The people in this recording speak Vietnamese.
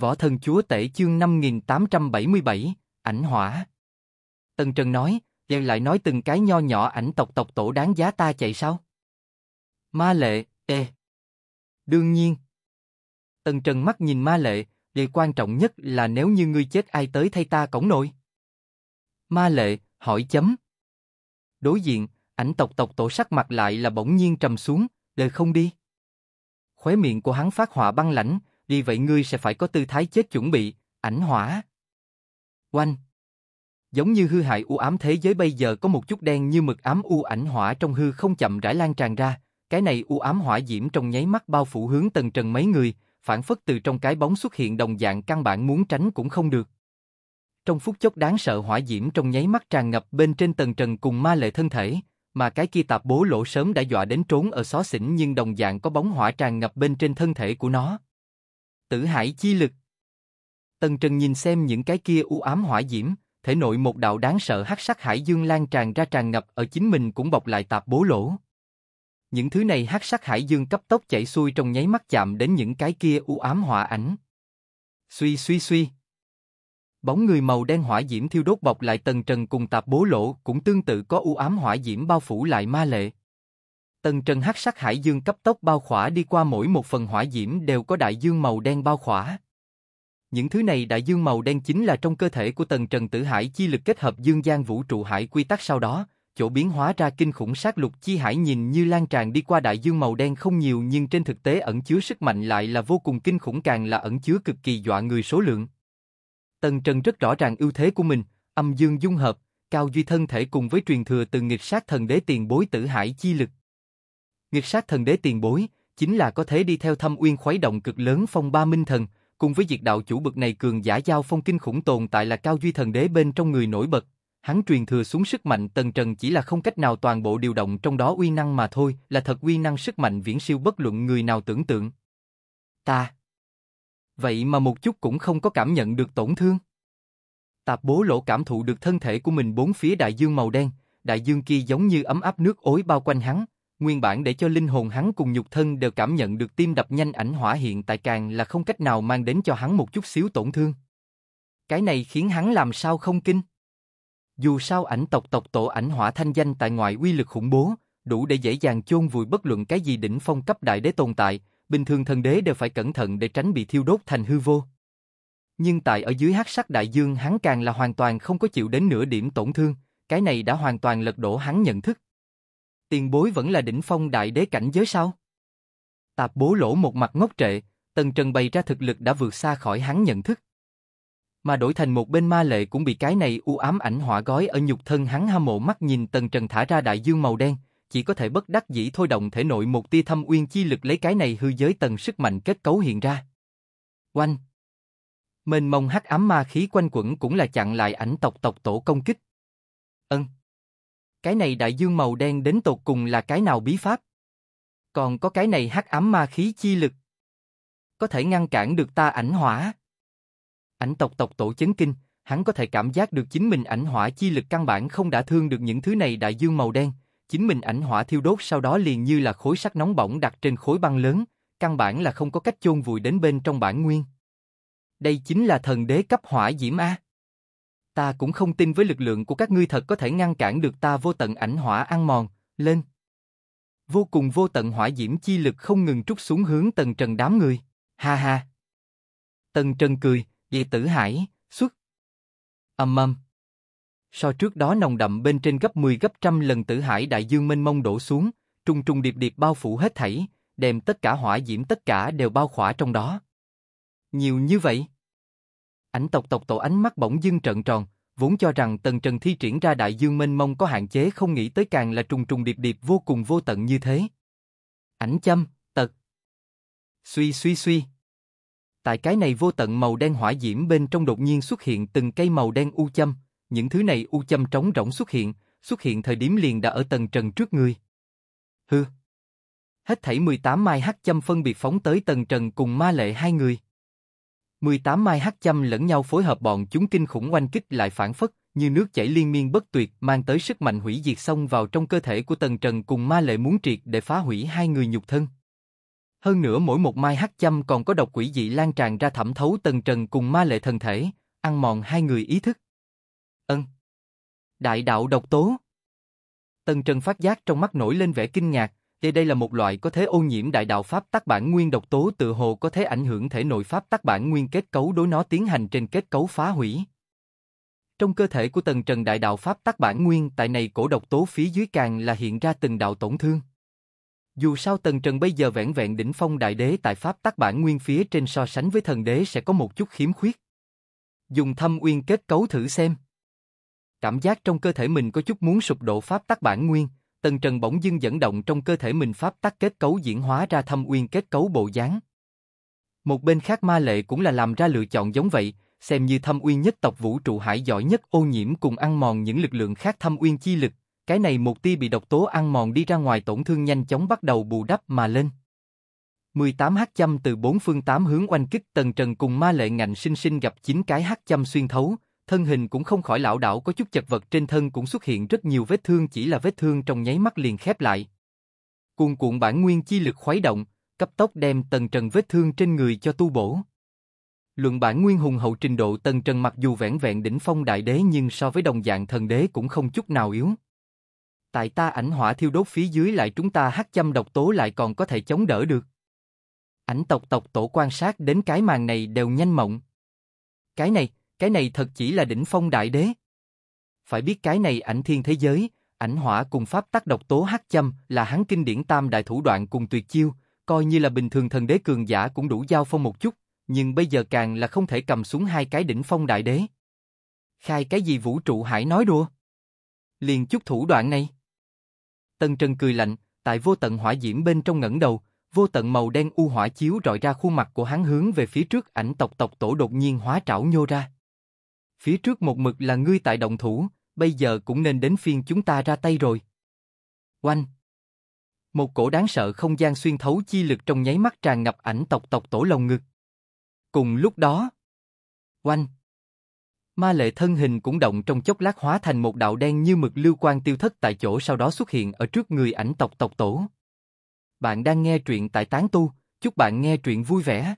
Võ thần chúa tể chương 5877, ảnh hỏa. Tần Trần nói, giờ lại nói từng cái nho nhỏ ảnh tộc tộc tổ đáng giá ta chạy sao? Ma lệ, ê. Đương nhiên. Tần Trần mắt nhìn ma lệ, vậy quan trọng nhất là nếu như ngươi chết ai tới thay ta cổng nồi? Ma lệ, hỏi chấm. Đối diện, ảnh tộc tộc tổ sắc mặt lại là bỗng nhiên trầm xuống, đời không đi. Khóe miệng của hắn phát hỏa băng lãnh, đi vậy ngươi sẽ phải có tư thái chết chuẩn bị, ảnh hỏa. Oanh! Giống như hư hại u ám thế giới bây giờ có một chút đen như mực ám u ảnh hỏa trong hư không chậm rãi lan tràn ra, cái này u ám hỏa diễm trong nháy mắt bao phủ hướng tầng trần mấy người, phản phất từ trong cái bóng xuất hiện đồng dạng căn bản muốn tránh cũng không được. Trong phút chốc đáng sợ hỏa diễm trong nháy mắt tràn ngập bên trên tầng trần cùng ma lệ thân thể, mà cái kia tạp bố lỗ sớm đã dọa đến trốn ở xó xỉnh nhưng đồng dạng có bóng hỏa tràn ngập bên trên thân thể của nó. Tử hải chi lực. Tần Trần nhìn xem những cái kia u ám hỏa diễm, thể nội một đạo đáng sợ hắc sắc hải dương lan tràn ra tràn ngập ở chính mình cũng bọc lại tạp bố lỗ. Những thứ này hắc sắc hải dương cấp tốc chảy xuôi trong nháy mắt chạm đến những cái kia u ám hỏa ảnh. Suy suy suy. Bóng người màu đen hỏa diễm thiêu đốt bọc lại tần trần cùng tạp bố lỗ cũng tương tự có u ám hỏa diễm bao phủ lại ma lệ tân trần hắc sắc hải dương cấp tốc bao khỏa đi qua mỗi một phần hỏa diễm đều có đại dương màu đen bao khỏa. Những thứ này đại dương màu đen chính là trong cơ thể của tần trần tử hải chi lực kết hợp dương gian vũ trụ hải quy tắc sau đó, chỗ biến hóa ra kinh khủng sát lục chi hải nhìn như lan tràn đi qua đại dương màu đen không nhiều nhưng trên thực tế ẩn chứa sức mạnh lại là vô cùng kinh khủng càng là ẩn chứa cực kỳ dọa người số lượng. Tần Trần rất rõ ràng ưu thế của mình, âm dương dung hợp, cao duy thân thể cùng với truyền thừa từ nghịch sát thần đế tiền bối tử hải chi lực nghiệt sát thần đế tiền bối, chính là có thể đi theo thâm uyên khuấy động cực lớn phong ba minh thần, cùng với việc đạo chủ bực này cường giả giao phong kinh khủng tồn tại là cao duy thần đế bên trong người nổi bật. Hắn truyền thừa xuống sức mạnh tần trần chỉ là không cách nào toàn bộ điều động trong đó uy năng mà thôi, là thật uy năng sức mạnh viễn siêu bất luận người nào tưởng tượng. Ta. Vậy mà một chút cũng không có cảm nhận được tổn thương. Tạp bố lỗ cảm thụ được thân thể của mình bốn phía đại dương màu đen, đại dương kia giống như ấm áp nước ối bao quanh hắn, nguyên bản để cho linh hồn hắn cùng nhục thân đều cảm nhận được tim đập nhanh ảnh hỏa hiện tại càng là không cách nào mang đến cho hắn một chút xíu tổn thương. Cái này khiến hắn làm sao không kinh. Dù sao ảnh tộc tộc tổ ảnh hỏa thanh danh tại ngoại uy lực khủng bố, đủ để dễ dàng chôn vùi bất luận cái gì đỉnh phong cấp đại đế tồn tại, bình thường thần đế đều phải cẩn thận để tránh bị thiêu đốt thành hư vô. Nhưng tại ở dưới hắc sắc đại dương hắn càng là hoàn toàn không có chịu đến nửa điểm tổn thương, cái này đã hoàn toàn lật đổ hắn nhận thức tiền bối vẫn là đỉnh phong đại đế cảnh giới sao? Tạp bố lỗ một mặt ngốc trệ, Tần Trần bày ra thực lực đã vượt xa khỏi hắn nhận thức. Mà đổi thành một bên ma lệ cũng bị cái này u ám ảnh họa gói ở nhục thân hắn ha mộ mắt nhìn Tần Trần thả ra đại dương màu đen, chỉ có thể bất đắc dĩ thôi động thể nội một tia thâm uyên chi lực lấy cái này hư giới tần sức mạnh kết cấu hiện ra. Oanh! Mênh mông hắc ám ma khí quanh quẩn cũng là chặn lại ảnh tộc tộc tổ công kích. Ân! Cái này đại dương màu đen đến tột cùng là cái nào bí pháp? Còn có cái này hắc ám ma khí chi lực. Có thể ngăn cản được ta ảnh hỏa. Ảnh tộc tộc tổ chấn kinh, hắn có thể cảm giác được chính mình ảnh hỏa chi lực căn bản không đã thương được những thứ này đại dương màu đen. Chính mình ảnh hỏa thiêu đốt sau đó liền như là khối sắt nóng bỏng đặt trên khối băng lớn, căn bản là không có cách chôn vùi đến bên trong bản nguyên. Đây chính là thần đế cấp hỏa diễm A ta cũng không tin với lực lượng của các ngươi thật có thể ngăn cản được ta vô tận ảnh hỏa ăn mòn, lên. Vô cùng vô tận hỏa diễm chi lực không ngừng trút xuống hướng tần trần đám người, ha ha. Tần trần cười, dị tử hải, xuất. Âm âm. So trước đó nồng đậm bên trên gấp 10 gấp trăm lần tử hải đại dương mênh mông đổ xuống, trùng trùng điệp điệp bao phủ hết thảy, đem tất cả hỏa diễm tất cả đều bao khỏa trong đó. Nhiều như vậy. Ảnh tộc tộc tổ ánh mắt bỗng dưng trợn tròn, vốn cho rằng tần trần thi triển ra đại dương mênh mông có hạn chế không nghĩ tới càng là trùng trùng điệp điệp vô cùng vô tận như thế. Ảnh châm, tật. Suy suy suy. Tại cái này vô tận màu đen hỏa diễm bên trong đột nhiên xuất hiện từng cây màu đen u châm, những thứ này u châm trống rỗng xuất hiện, xuất hiện thời điểm liền đã ở tầng trần trước người. Hừ. Hết thảy 18 mai hắc châm phân biệt phóng tới tầng trần cùng ma lệ hai người. 18 mai hắc châm lẫn nhau phối hợp bọn chúng kinh khủng oanh kích lại phản phất, như nước chảy liên miên bất tuyệt mang tới sức mạnh hủy diệt xông vào trong cơ thể của Tần Trần cùng ma lệ muốn triệt để phá hủy hai người nhục thân. Hơn nữa mỗi một mai hắc châm còn có độc quỷ dị lan tràn ra thẩm thấu Tần Trần cùng ma lệ thần thể, ăn mòn hai người ý thức. Ân. Đại đạo độc tố. Tần Trần phát giác trong mắt nổi lên vẻ kinh ngạc, đây đây là một loại có thể ô nhiễm đại đạo pháp tác bản nguyên độc tố tự hồ có thể ảnh hưởng thể nội pháp tác bản nguyên kết cấu đối nó tiến hành trên kết cấu phá hủy. Trong cơ thể của tầng trần đại đạo pháp tác bản nguyên tại này cổ độc tố phía dưới càng là hiện ra từng đạo tổn thương. Dù sao tần trần bây giờ vẹn vẹn đỉnh phong đại đế tại pháp tác bản nguyên phía trên so sánh với thần đế sẽ có một chút khiếm khuyết. Dùng thâm uyên kết cấu thử xem. Cảm giác trong cơ thể mình có chút muốn sụp đổ pháp tác bản nguyên, Tần Trần bỗng dưng dẫn động trong cơ thể mình pháp tắc kết cấu diễn hóa ra thâm uyên kết cấu bộ dáng. Một bên khác ma lệ cũng là làm ra lựa chọn giống vậy, xem như thâm uyên nhất tộc vũ trụ hải giỏi nhất ô nhiễm cùng ăn mòn những lực lượng khác thâm uyên chi lực, cái này một tia bị độc tố ăn mòn đi ra ngoài tổn thương nhanh chóng bắt đầu bù đắp mà lên. 18 hắc châm từ bốn phương tám hướng oanh kích tần trần cùng ma lệ ngạnh sinh sinh gặp chín cái hắc châm xuyên thấu, thân hình cũng không khỏi lão đảo có chút chật vật trên thân cũng xuất hiện rất nhiều vết thương chỉ là vết thương trong nháy mắt liền khép lại. Cuồn cuộn bản nguyên chi lực khuấy động, cấp tốc đem tầng trần vết thương trên người cho tu bổ. Luận bản nguyên hùng hậu trình độ tầng trần mặc dù vẻn vẹn đỉnh phong đại đế nhưng so với đồng dạng thần đế cũng không chút nào yếu. Tại ta ảnh hỏa thiêu đốt phía dưới lại chúng ta hắc châm độc tố lại còn có thể chống đỡ được. Ảnh tộc tộc tổ quan sát đến cái màn này đều nhanh mộng. Cái này, cái này thật chỉ là đỉnh phong đại đế. Phải biết cái này ảnh thiên thế giới, ảnh hỏa cùng pháp tác độc tố hắc châm là hắn kinh điển tam đại thủ đoạn cùng tuyệt chiêu, coi như là bình thường thần đế cường giả cũng đủ giao phong một chút, nhưng bây giờ càng là không thể cầm xuống hai cái đỉnh phong đại đế. Khai cái gì vũ trụ hải nói đùa? Liền chút thủ đoạn này. Tân Trần cười lạnh, tại vô tận hỏa diễm bên trong ngẩng đầu, vô tận màu đen u hỏa chiếu rọi ra khuôn mặt của hắn hướng về phía trước ảnh tộc tộc tổ đột nhiên hóa trảo nhô ra. Phía trước một mực là ngươi tại động thủ, bây giờ cũng nên đến phiên chúng ta ra tay rồi. Oanh! Một cổ đáng sợ không gian xuyên thấu chi lực trong nháy mắt tràn ngập ảnh tộc tộc tổ lồng ngực. Cùng lúc đó... Oanh! Ma lệ thân hình cũng động trong chốc lát hóa thành một đạo đen như mực lưu quang tiêu thất tại chỗ sau đó xuất hiện ở trước người ảnh tộc tộc tổ. Bạn đang nghe truyện tại Tán Tu, chúc bạn nghe truyện vui vẻ.